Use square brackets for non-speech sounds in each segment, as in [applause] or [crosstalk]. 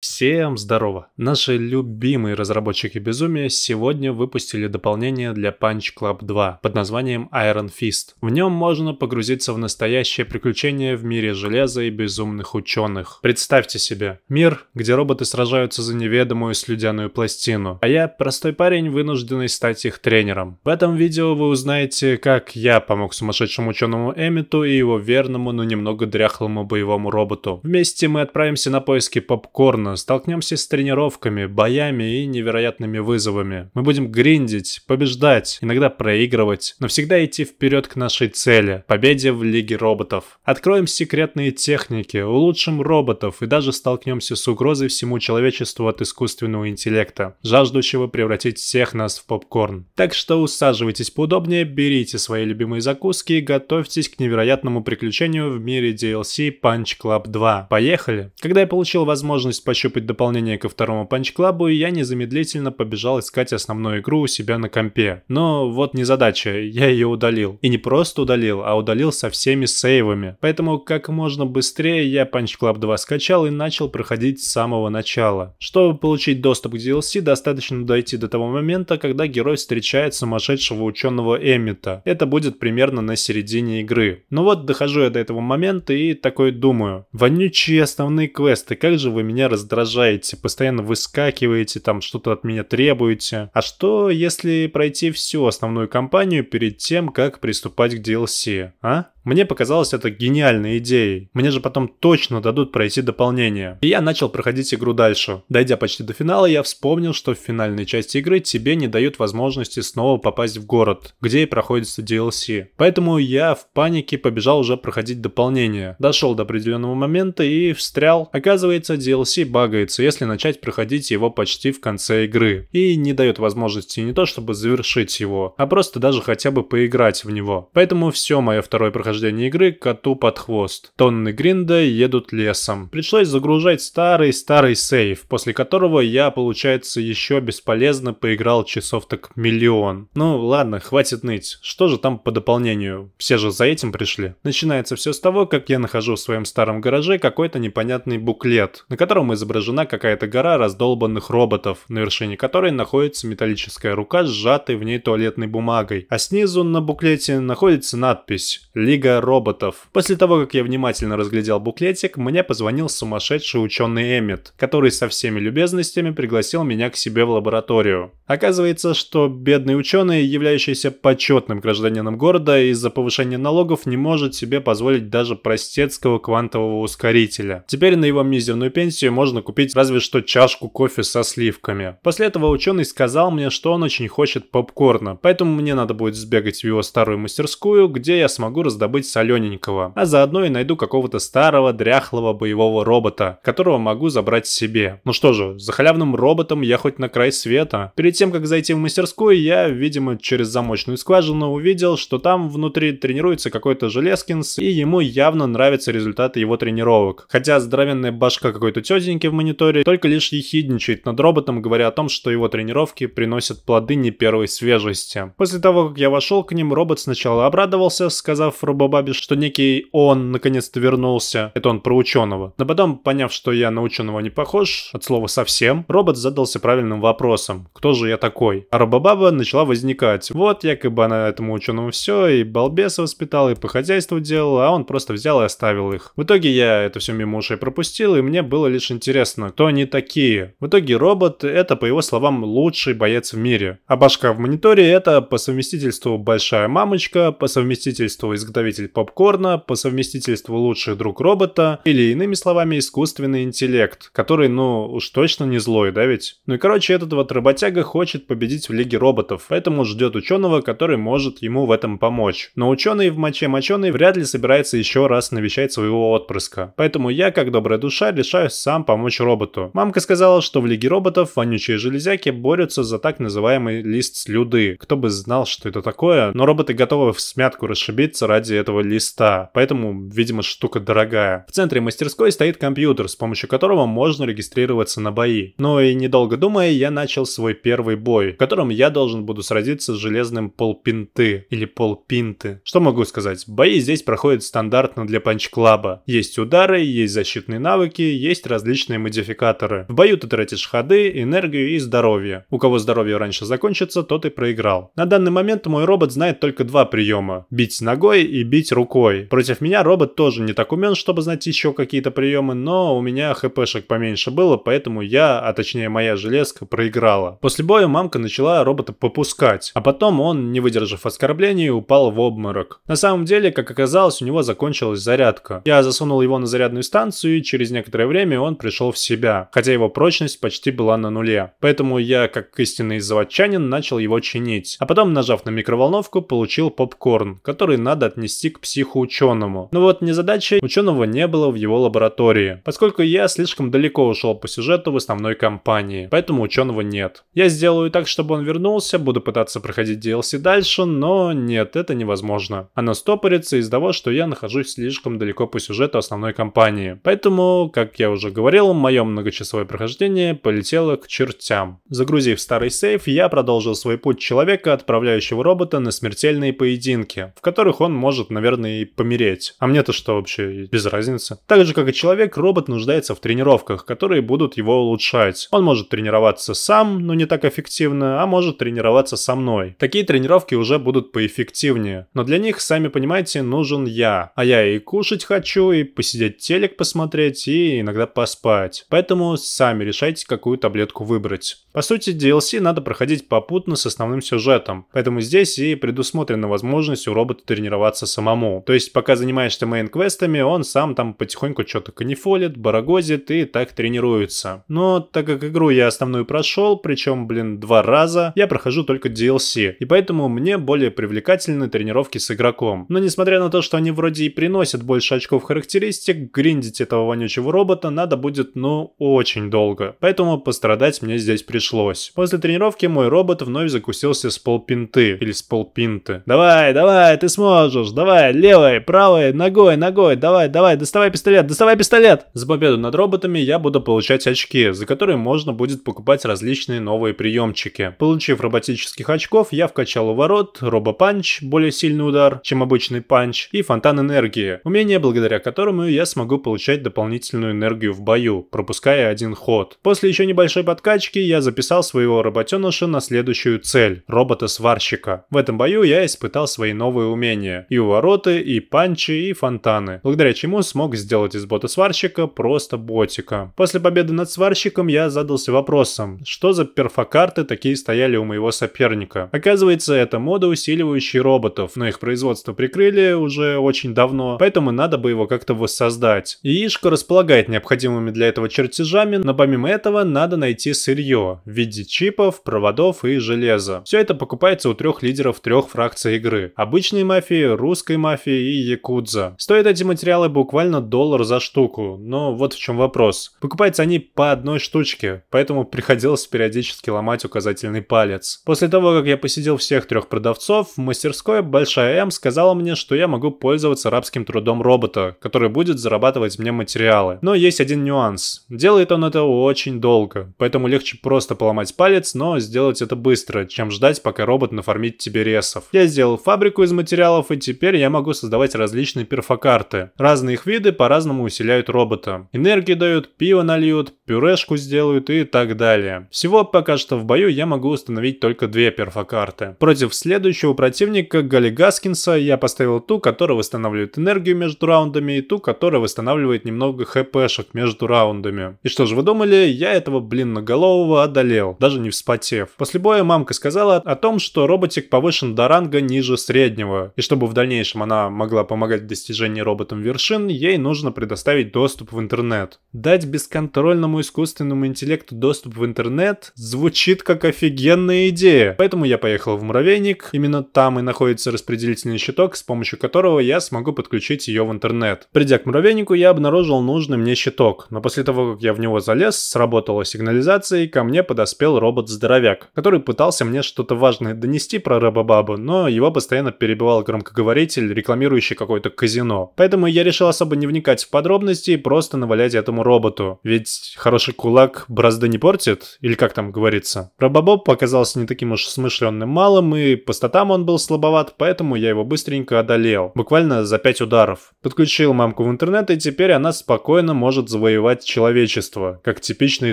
Всем здорово! Наши любимые разработчики безумия сегодня выпустили дополнение для Punch Club 2 под названием Iron Fist. В нем можно погрузиться в настоящее приключение в мире железа и безумных ученых. Представьте себе, мир, где роботы сражаются за неведомую слюдяную пластину, а я, простой парень, вынужденный стать их тренером. В этом видео вы узнаете, как я помог сумасшедшему ученому Эмиту и его верному, но немного дряхлому боевому роботу. Вместе мы отправимся на поиски попкорна сезона столкнемся с тренировками, боями и невероятными вызовами. Мы будем гриндить, побеждать, иногда проигрывать, но всегда идти вперед к нашей цели – победе в Лиге роботов. Откроем секретные техники, улучшим роботов и даже столкнемся с угрозой всему человечеству от искусственного интеллекта, жаждущего превратить всех нас в попкорн. Так что усаживайтесь поудобнее, берите свои любимые закуски и готовьтесь к невероятному приключению в мире DLC Punch Club 2. Поехали! Когда я получил возможность почти нащупать дополнение ко второму панч-клабу, я незамедлительно побежал искать основную игру у себя на компе. Но вот незадача, я ее удалил. И не просто удалил, а удалил со всеми сейвами. Поэтому как можно быстрее я Punch Club 2 скачал и начал проходить с самого начала. Чтобы получить доступ к DLC, достаточно дойти до того момента, когда герой встречает сумасшедшего ученого Эммета. Это будет примерно на середине игры. Ну вот, дохожу я до этого момента и такой думаю. Вонючие основные квесты, как же вы меня раздражаете? раздражаете, постоянно выскакиваете, там что-то от меня требуете. А что, если пройти всю основную кампанию перед тем, как приступать к DLC, а? Мне показалось это гениальной идеей. Мне же потом точно дадут пройти дополнение. И я начал проходить игру дальше. Дойдя почти до финала, я вспомнил, что в финальной части игры тебе не дают возможности снова попасть в город, где и проходится DLC. Поэтому я в панике побежал уже проходить дополнение. Дошел до определенного момента и встрял. Оказывается, DLC багается, если начать проходить его почти в конце игры. И не дает возможности не то чтобы завершить его, а просто даже хотя бы поиграть в него. Поэтому все мое второе прохождение прохождения игры коту под хвост. Тонны гринда едут лесом. Пришлось загружать старый-старый сейв, после которого я, получается, еще бесполезно поиграл часов так миллион. Ну ладно, хватит ныть. Что же там по дополнению? Все же за этим пришли. Начинается все с того, как я нахожу в своем старом гараже какой-то непонятный буклет, на котором изображена какая-то гора раздолбанных роботов, на вершине которой находится металлическая рука, сжатая в ней туалетной бумагой. А снизу на буклете находится надпись «Лига книга роботов. После того, как я внимательно разглядел буклетик, мне позвонил сумасшедший ученый Эммет, который со всеми любезностями пригласил меня к себе в лабораторию. Оказывается, что бедный ученый, являющийся почетным гражданином города, из-за повышения налогов не может себе позволить даже простецкого квантового ускорителя. Теперь на его мизерную пенсию можно купить разве что чашку кофе со сливками. После этого ученый сказал мне, что он очень хочет попкорна, поэтому мне надо будет сбегать в его старую мастерскую, где я смогу раздобыть раздобыть солененького, а заодно и найду какого-то старого дряхлого боевого робота, которого могу забрать себе. Ну что же, за халявным роботом я хоть на край света. Перед тем, как зайти в мастерскую, я, видимо, через замочную скважину увидел, что там внутри тренируется какой-то Железкинс, и ему явно нравятся результаты его тренировок. Хотя здоровенная башка какой-то тетеньки в мониторе только лишь ехидничает над роботом, говоря о том, что его тренировки приносят плоды не первой свежести. После того, как я вошел к ним, робот сначала обрадовался, сказав роботу, Бабабис, что некий он наконец-то вернулся. Это он про ученого. Но потом, поняв, что я на ученого не похож, от слова совсем, робот задался правильным вопросом. Кто же я такой? А Робобаба начала возникать. Вот, якобы она этому ученому все, и балбеса воспитала, и по хозяйству делала, а он просто взял и оставил их. В итоге я это все мимо ушей пропустил, и мне было лишь интересно, кто они такие. В итоге робот — это, по его словам, лучший боец в мире. А башка в мониторе — это по совместительству большая мамочка, по совместительству изготовитель изготовитель попкорна, по совместительству лучший друг робота, или иными словами, искусственный интеллект, который, ну, уж точно не злой, да ведь? Ну и короче, этот вот работяга хочет победить в Лиге роботов, поэтому ждет ученого, который может ему в этом помочь. Но ученый в моче моченый вряд ли собирается еще раз навещать своего отпрыска. Поэтому я, как добрая душа, решаюсь сам помочь роботу. Мамка сказала, что в Лиге роботов вонючие железяки борются за так называемый лист слюды. Кто бы знал, что это такое, но роботы готовы в смятку расшибиться ради этого листа, поэтому, видимо, штука дорогая. В центре мастерской стоит компьютер, с помощью которого можно регистрироваться на бои. Но и недолго думая, я начал свой первый бой, в котором я должен буду сразиться с железным полпинты или полпинты. Что могу сказать? Бои здесь проходят стандартно для панч-клаба. Есть удары, есть защитные навыки, есть различные модификаторы. В бою ты тратишь ходы, энергию и здоровье. У кого здоровье раньше закончится, тот и проиграл. На данный момент мой робот знает только два приема. Бить ногой и бить рукой. Против меня робот тоже не так умен, чтобы знать еще какие-то приемы, но у меня хпшек поменьше было, поэтому я, а точнее моя железка, проиграла. После боя мамка начала робота попускать, а потом он, не выдержав оскорблений, упал в обморок. На самом деле, как оказалось, у него закончилась зарядка. Я засунул его на зарядную станцию, и через некоторое время он пришел в себя, хотя его прочность почти была на нуле. Поэтому я, как истинный заводчанин, начал его чинить. А потом, нажав на микроволновку, получил попкорн, который надо отнести отвести к психоученому. Но вот незадачей ученого не было в его лаборатории, поскольку я слишком далеко ушел по сюжету в основной кампании, поэтому ученого нет. Я сделаю так, чтобы он вернулся, буду пытаться проходить DLC дальше, но нет, это невозможно. Оно стопорится из-за того, что я нахожусь слишком далеко по сюжету основной кампании. Поэтому, как я уже говорил, мое многочасовое прохождение полетело к чертям. Загрузив старый сейф, я продолжил свой путь человека, отправляющего робота на смертельные поединки, в которых он может может, наверное, и помереть. А мне-то что вообще, без разницы. Так же, как и человек, робот нуждается в тренировках, которые будут его улучшать. Он может тренироваться сам, но не так эффективно, а может тренироваться со мной. Такие тренировки уже будут поэффективнее. Но для них, сами понимаете, нужен я. А я и кушать хочу, и посидеть телек посмотреть, и иногда поспать. Поэтому сами решайте, какую таблетку выбрать. По сути, DLC надо проходить попутно с основным сюжетом. Поэтому здесь и предусмотрена возможность у робота тренироваться со самому. То есть пока занимаешься мейн-квестами, он сам там потихоньку что-то канифолит, барагозит и так тренируется. Но так как игру я основную прошел, причем, блин, два раза, я прохожу только DLC. И поэтому мне более привлекательны тренировки с игроком. Но несмотря на то, что они вроде и приносят больше очков характеристик, гриндить этого вонючего робота надо будет, ну, очень долго. Поэтому пострадать мне здесь пришлось. После тренировки мой робот вновь закусился с полпинты или с полпинты. Давай, давай, ты сможешь, давай, левой, правой, ногой, ногой, давай, давай, доставай пистолет, доставай пистолет! За победу над роботами я буду получать очки, за которые можно будет покупать различные новые приемчики. Получив роботических очков, я вкачал уворот, робопанч, более сильный удар, чем обычный панч, и фонтан энергии, умение, благодаря которому я смогу получать дополнительную энергию в бою, пропуская один ход. После еще небольшой подкачки я записал своего роботеныша на следующую цель – робота-сварщика. В этом бою я испытал свои новые умения и повороты, и панчи, и фонтаны, благодаря чему смог сделать из бота-сварщика просто ботика. После победы над сварщиком я задался вопросом, что за перфокарты такие стояли у моего соперника. Оказывается, это мода, усиливающая роботов, но их производство прикрыли уже очень давно, поэтому надо бы его как-то воссоздать. И располагает необходимыми для этого чертежами, но помимо этого надо найти сырье в виде чипов, проводов и железа. Все это покупается у трех лидеров трех фракций игры. Обычной мафии, рус русской мафии и якудза. Стоят эти материалы буквально доллар за штуку, но вот в чем вопрос. Покупаются они по одной штучке, поэтому приходилось периодически ломать указательный палец. После того, как я посетил всех трех продавцов, в мастерской Большая М сказала мне, что я могу пользоваться рабским трудом робота, который будет зарабатывать мне материалы. Но есть один нюанс. Делает он это очень долго, поэтому легче просто поломать палец, но сделать это быстро, чем ждать, пока робот нафармит тебе ресов. Я сделал фабрику из материалов и теперь Теперь я могу создавать различные перфокарты. Разные их виды по-разному усиляют робота. Энергии дают, пиво нальют, пюрешку сделают и так далее. Всего пока что в бою я могу установить только две перфокарты. Против следующего противника Галигаскинса я поставил ту, которая восстанавливает энергию между раундами, и ту, которая восстанавливает немного хпшек между раундами. И что же вы думали, я этого блин наголового одолел, даже не вспотев. После боя мамка сказала о том, что роботик повышен до ранга ниже среднего, и чтобы в дальнейшем дальнейшем она могла помогать в достижении роботам вершин, ей нужно предоставить доступ в интернет. Дать бесконтрольному искусственному интеллекту доступ в интернет звучит как офигенная идея. Поэтому я поехал в муравейник, именно там и находится распределительный щиток, с помощью которого я смогу подключить ее в интернет. Придя к муравейнику, я обнаружил нужный мне щиток, но после того, как я в него залез, сработала сигнализация и ко мне подоспел робот-здоровяк, который пытался мне что-то важное донести про робобабу, но его постоянно перебивал громкоговоритель деятель, рекламирующий какое-то казино. Поэтому я решил особо не вникать в подробности и просто навалять этому роботу. Ведь хороший кулак бразды не портит, или как там говорится. Робобоб оказался не таким уж смышленным малым, и по статам он был слабоват, поэтому я его быстренько одолел. Буквально за 5 ударов. Подключил мамку в интернет, и теперь она спокойно может завоевать человечество, как типичный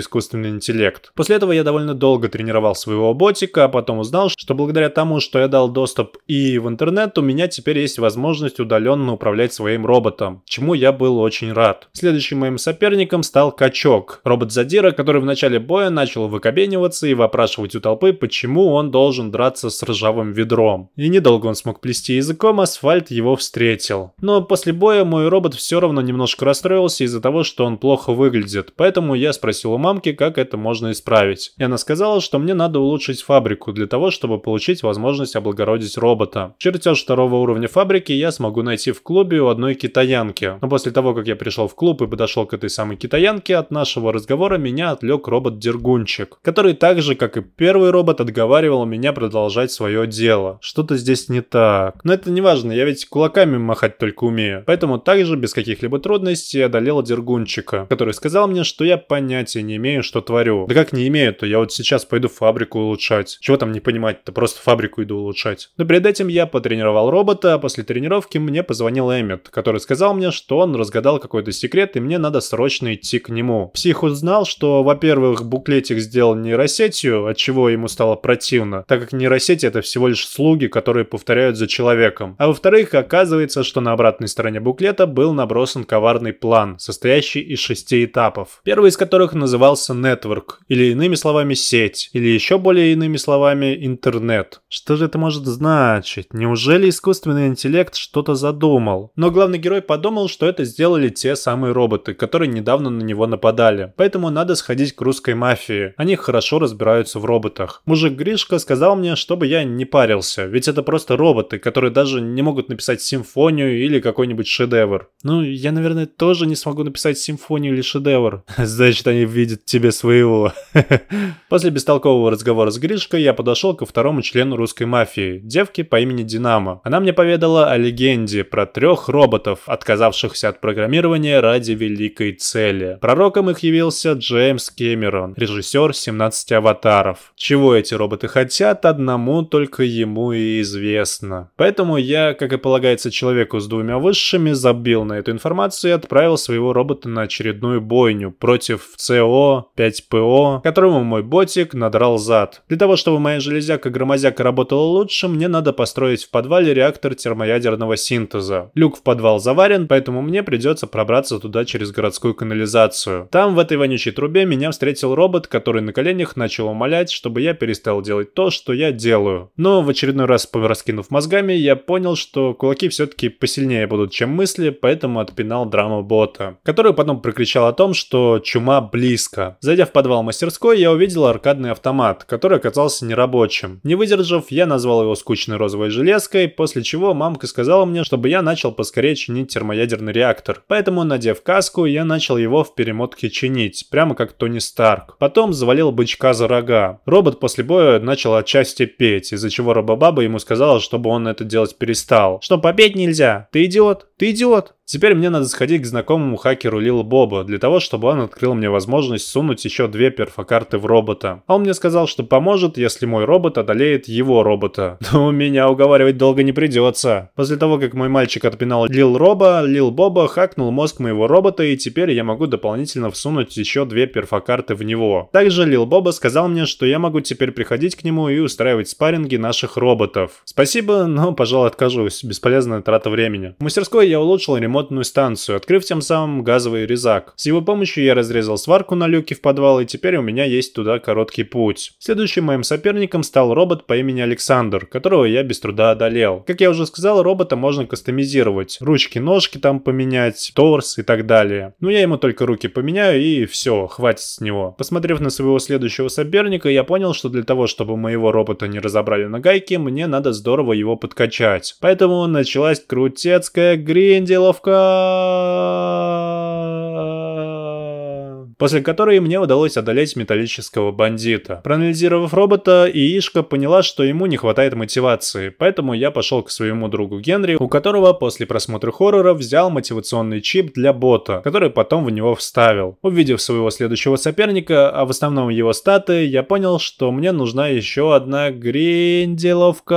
искусственный интеллект. После этого я довольно долго тренировал своего ботика, а потом узнал, что благодаря тому, что я дал доступ и в интернет, у меня теперь есть есть возможность удаленно управлять своим роботом, чему я был очень рад. Следующим моим соперником стал Качок, робот-задира, который в начале боя начал выкобениваться и вопрашивать у толпы, почему он должен драться с ржавым ведром. И недолго он смог плести языком, асфальт его встретил. Но после боя мой робот все равно немножко расстроился из-за того, что он плохо выглядит, поэтому я спросил у мамки, как это можно исправить. И она сказала, что мне надо улучшить фабрику для того, чтобы получить возможность облагородить робота. Чертеж второго уровня фабрики я смогу найти в клубе у одной китаянки. Но после того, как я пришел в клуб и подошел к этой самой китаянке, от нашего разговора меня отвлек робот-дергунчик, который так же, как и первый робот, отговаривал меня продолжать свое дело. Что-то здесь не так. Но это не важно, я ведь кулаками махать только умею. Поэтому также, без каких-либо трудностей, одолел дергунчика, который сказал мне, что я понятия не имею, что творю. Да как не имею, то я вот сейчас пойду фабрику улучшать. Чего там не понимать-то, просто фабрику иду улучшать. Но перед этим я потренировал робота, а после тренировки мне позвонил Эммет, который сказал мне, что он разгадал какой-то секрет и мне надо срочно идти к нему. Псих узнал, что, во-первых, буклетик сделал нейросетью, от чего ему стало противно, так как нейросеть это всего лишь слуги, которые повторяют за человеком. А во-вторых, оказывается, что на обратной стороне буклета был набросан коварный план, состоящий из шести этапов, первый из которых назывался Network, или иными словами сеть, или еще более иными словами интернет. Что же это может значить? Неужели искусственный искусственный интеллект что-то задумал. Но главный герой подумал, что это сделали те самые роботы, которые недавно на него нападали. Поэтому надо сходить к русской мафии. Они хорошо разбираются в роботах. Мужик Гришка сказал мне, чтобы я не парился, ведь это просто роботы, которые даже не могут написать симфонию или какой-нибудь шедевр. Ну, я, наверное, тоже не смогу написать симфонию или шедевр. [laughs] Значит, они видят тебе своего. [laughs] После бестолкового разговора с Гришкой я подошел ко второму члену русской мафии, девке по имени Динамо. Она мне поведала, поведала о легенде про трех роботов, отказавшихся от программирования ради великой цели. Пророком их явился Джеймс Кэмерон, режиссер «17 аватаров». Чего эти роботы хотят, одному только ему и известно. Поэтому я, как и полагается человеку с двумя высшими, забил на эту информацию и отправил своего робота на очередную бойню против ЦО, 5ПО, которому мой ботик надрал зад. Для того, чтобы моя железяка-громозяка работала лучше, мне надо построить в подвале реактор термоядерного синтеза. Люк в подвал заварен, поэтому мне придется пробраться туда через городскую канализацию. Там, в этой вонючей трубе, меня встретил робот, который на коленях начал умолять, чтобы я перестал делать то, что я делаю. Но в очередной раз, раскинув мозгами, я понял, что кулаки все-таки посильнее будут, чем мысли, поэтому отпинал драму бота, который потом прокричал о том, что чума близко. Зайдя в подвал мастерской, я увидел аркадный автомат, который оказался нерабочим. Не выдержав, я назвал его скучной розовой железкой, после чего мамка сказала мне, чтобы я начал поскорее чинить термоядерный реактор. Поэтому, надев каску, я начал его в перемотке чинить, прямо как Тони Старк. Потом завалил бычка за рога. Робот после боя начал отчасти петь, из-за чего Робобаба ему сказала, чтобы он это делать перестал. Что, попеть нельзя? Ты идиот? Ты идиот? Теперь мне надо сходить к знакомому хакеру Лил Боба, для того, чтобы он открыл мне возможность сунуть еще две перфокарты в робота. А Он мне сказал, что поможет, если мой робот одолеет его робота. [laughs] Но меня уговаривать долго не придется. После того, как мой мальчик отпинал Лил Роба, Лил Боба хакнул мозг моего робота, и теперь я могу дополнительно всунуть еще две перфокарты в него. Также Лил Боба сказал мне, что я могу теперь приходить к нему и устраивать спарринги наших роботов. Спасибо, но, пожалуй, откажусь. Бесполезная трата времени. В мастерской я улучшил ремонт ремонтную станцию, открыв тем самым газовый резак. С его помощью я разрезал сварку на люке в подвал, и теперь у меня есть туда короткий путь. Следующим моим соперником стал робот по имени Александр, которого я без труда одолел. Как я уже сказал, робота можно кастомизировать. Ручки, ножки там поменять, торс и так далее. Но ну, я ему только руки поменяю и все, хватит с него. Посмотрев на своего следующего соперника, я понял, что для того, чтобы моего робота не разобрали на гайке, мне надо здорово его подкачать. Поэтому началась крутецкая гринделовка Ловушка! После которой мне удалось одолеть металлического бандита. Проанализировав робота, Иишка поняла, что ему не хватает мотивации, поэтому я пошел к своему другу Генри, у которого после просмотра хоррора взял мотивационный чип для бота, который потом в него вставил. Увидев своего следующего соперника, а в основном его статы, я понял, что мне нужна еще одна гринделовка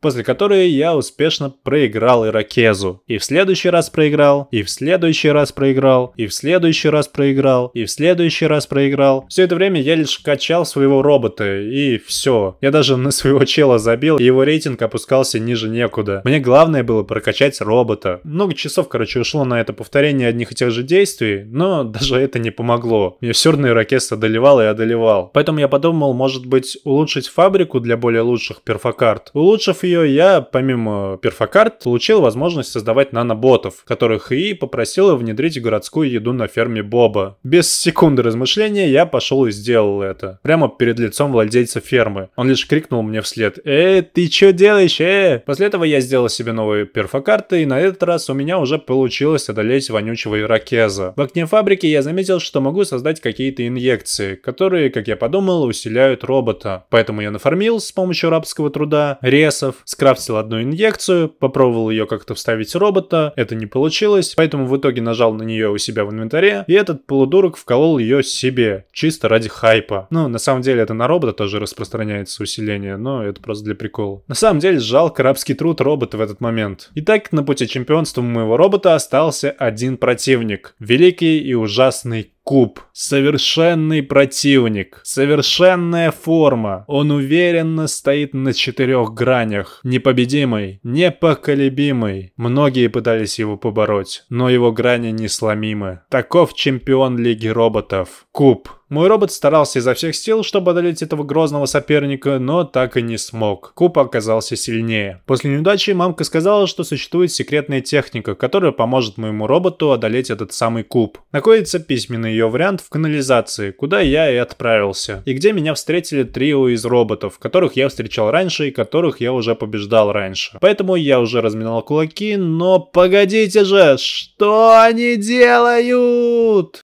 после которой я успешно проиграл Иракезу. И в следующий раз проиграл, и в следующий раз проиграл, и в следующий раз проиграл, и в следующий раз проиграл. Все это время я лишь качал своего робота, и все. Я даже на своего чела забил, и его рейтинг опускался ниже некуда. Мне главное было прокачать робота. Много часов, короче, ушло на это повторение одних и тех же действий, но [laughs] даже это не помогло. Мне все равно Иракез одолевал и одолевал. Поэтому я подумал, может быть, улучшить фабрику для более лучших перфокарт. Улучшив ее, ее, я помимо перфокарт получил возможность создавать наноботов, которых и попросила внедрить городскую еду на ферме Боба. Без секунды размышления я пошел и сделал это. Прямо перед лицом владельца фермы. Он лишь крикнул мне вслед «Э, ты чё делаешь, э?» После этого я сделал себе новые перфокарты, и на этот раз у меня уже получилось одолеть вонючего ирокеза. В окне фабрики я заметил, что могу создать какие-то инъекции, которые, как я подумал, усиляют робота. Поэтому я нафармил с помощью рабского труда, ресов, скрафтил одну инъекцию, попробовал ее как-то вставить робота, это не получилось, поэтому в итоге нажал на нее у себя в инвентаре, и этот полудурок вколол ее себе, чисто ради хайпа. Ну, на самом деле это на робота тоже распространяется усиление, но это просто для прикола. На самом деле жалко рабский труд робота в этот момент. Итак, на пути чемпионства моего робота остался один противник. Великий и ужасный куб. Совершенный противник. Совершенная форма. Он уверенно стоит на четырех гранях. Непобедимый. Непоколебимый. Многие пытались его побороть, но его грани несломимы. Таков чемпион Лиги Роботов. Куб. Мой робот старался изо всех сил, чтобы одолеть этого грозного соперника, но так и не смог. Куб оказался сильнее. После неудачи мамка сказала, что существует секретная техника, которая поможет моему роботу одолеть этот самый куб. Находится письменный ее вариант в канализации, куда я и отправился. И где меня встретили трио из роботов, которых я встречал раньше и которых я уже побеждал раньше. Поэтому я уже разминал кулаки, но погодите же, что они делают?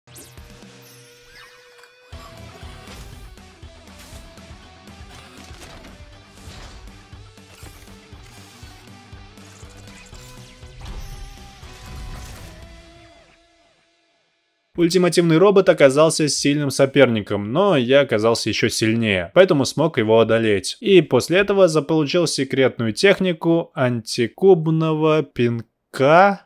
Ультимативный робот оказался сильным соперником, но я оказался еще сильнее, поэтому смог его одолеть. И после этого заполучил секретную технику антикубного пинка...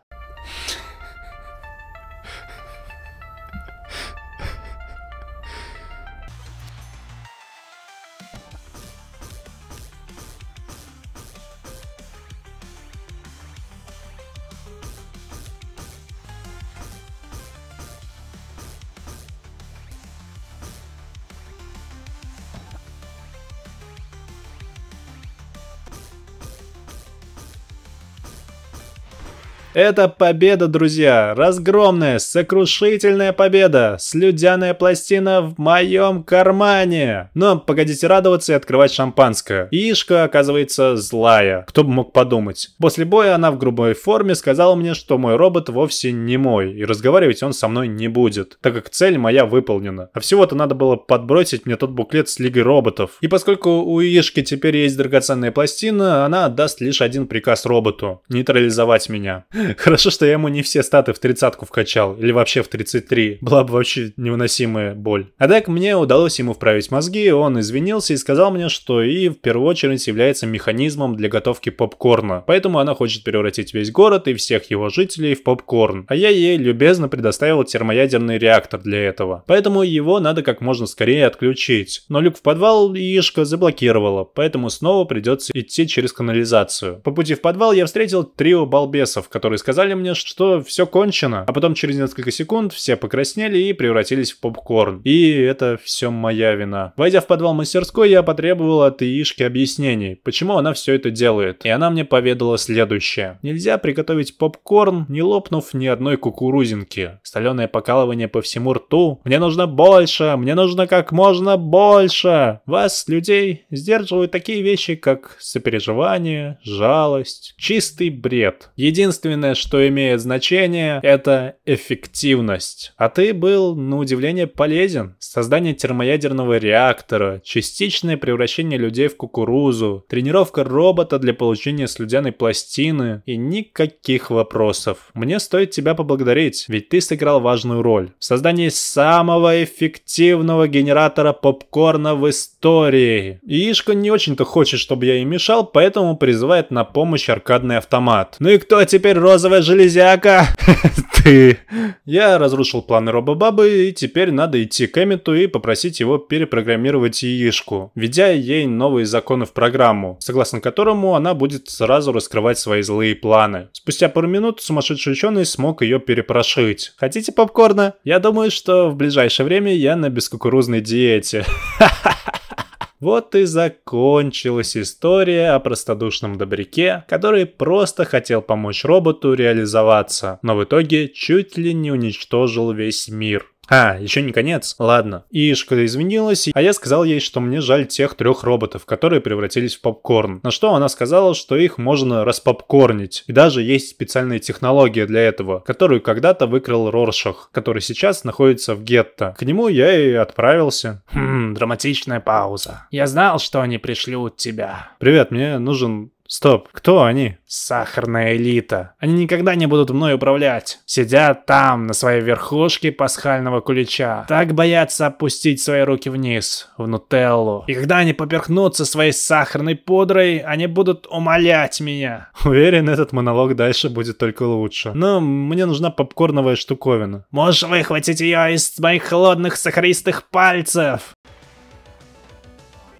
Это победа, друзья! Разгромная, сокрушительная победа! Слюдяная пластина в моем кармане! Но погодите радоваться и открывать шампанское. Ишка, оказывается, злая. Кто бы мог подумать. После боя она в грубой форме сказала мне, что мой робот вовсе не мой, и разговаривать он со мной не будет, так как цель моя выполнена. А всего-то надо было подбросить мне тот буклет с Лигой роботов. И поскольку у Ишки теперь есть драгоценная пластина, она отдаст лишь один приказ роботу – нейтрализовать меня. Хорошо, что я ему не все статы в тридцатку вкачал, или вообще в 33. Была бы вообще невыносимая боль. А так мне удалось ему вправить мозги, он извинился и сказал мне, что и в первую очередь является механизмом для готовки попкорна. Поэтому она хочет превратить весь город и всех его жителей в попкорн. А я ей любезно предоставил термоядерный реактор для этого. Поэтому его надо как можно скорее отключить. Но люк в подвал Ишка заблокировала, поэтому снова придется идти через канализацию. По пути в подвал я встретил трио балбесов, которые которые сказали мне, что все кончено. А потом через несколько секунд все покраснели и превратились в попкорн. И это все моя вина. Войдя в подвал мастерской, я потребовал от Яишки объяснений, почему она все это делает. И она мне поведала следующее. Нельзя приготовить попкорн, не лопнув ни одной кукурузинки. Соленое покалывание по всему рту. Мне нужно больше, мне нужно как можно больше. Вас, людей, сдерживают такие вещи, как сопереживание, жалость, чистый бред. Единственное единственное, что имеет значение, это эффективность. А ты был, на удивление, полезен. Создание термоядерного реактора, частичное превращение людей в кукурузу, тренировка робота для получения слюдяной пластины и никаких вопросов. Мне стоит тебя поблагодарить, ведь ты сыграл важную роль в создании самого эффективного генератора попкорна в истории. Яишка не очень-то хочет, чтобы я ей мешал, поэтому призывает на помощь аркадный автомат. Ну и кто теперь розовая железяка! [laughs] Ты!» Я разрушил планы Робобабы, и теперь надо идти к Эммету и попросить его перепрограммировать яичку, введя ей новые законы в программу, согласно которому она будет сразу раскрывать свои злые планы. Спустя пару минут сумасшедший ученый смог ее перепрошить. «Хотите попкорна? Я думаю, что в ближайшее время я на бескукурузной диете». Ха! [laughs] Вот и закончилась история о простодушном добряке, который просто хотел помочь роботу реализоваться, но в итоге чуть ли не уничтожил весь мир. А, еще не конец. Ладно. Ишка извинилась, а я сказал ей, что мне жаль тех трех роботов, которые превратились в попкорн. На что она сказала, что их можно распопкорнить. И даже есть специальная технология для этого, которую когда-то выкрал Роршах, который сейчас находится в гетто. К нему я и отправился. Хм, драматичная пауза. Я знал, что они пришлют тебя. Привет, мне нужен Стоп, кто они? Сахарная элита. Они никогда не будут мной управлять. Сидят там, на своей верхушке пасхального кулича. Так боятся опустить свои руки вниз, в нутеллу. И когда они поперхнутся своей сахарной пудрой, они будут умолять меня. Уверен, этот монолог дальше будет только лучше. Но мне нужна попкорновая штуковина. Можешь выхватить ее из моих холодных сахаристых пальцев?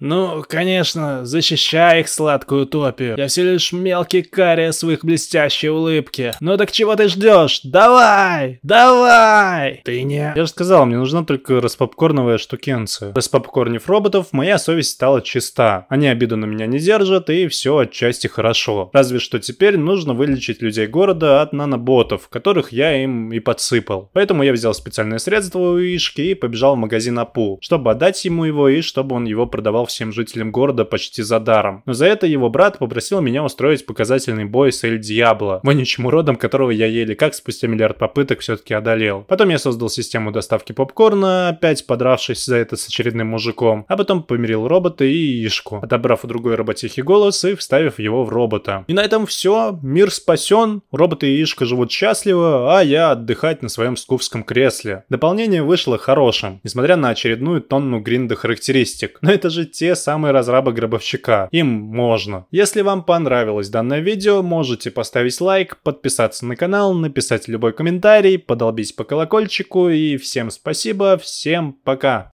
Ну, конечно, защищай их сладкую утопию. Я всего лишь мелкий кариес в их блестящей улыбке. Ну так чего ты ждешь? Давай! Давай! Ты не... Я же сказал, мне нужна только распопкорновая штукенция. Распопкорнив роботов, моя совесть стала чиста. Они обиду на меня не держат, и все отчасти хорошо. Разве что теперь нужно вылечить людей города от наноботов, которых я им и подсыпал. Поэтому я взял специальное средство у Ишки и побежал в магазин Апу, чтобы отдать ему его и чтобы он его продавал всем жителям города почти за даром. Но за это его брат попросил меня устроить показательный бой с Эль Диабло, вонючим уродом, которого я еле как спустя миллиард попыток все-таки одолел. Потом я создал систему доставки попкорна, опять подравшись за это с очередным мужиком, а потом помирил робота и Ишку, отобрав у другой роботихи голос и вставив его в робота. И на этом все, мир спасен, роботы и Ишка живут счастливо, а я отдыхать на своем скуфском кресле. Дополнение вышло хорошим, несмотря на очередную тонну гринда характеристик. Но это же все самые разрабы гробовщика. Им можно. Если вам понравилось данное видео, можете поставить лайк, подписаться на канал, написать любой комментарий, подолбить по колокольчику и всем спасибо, всем пока!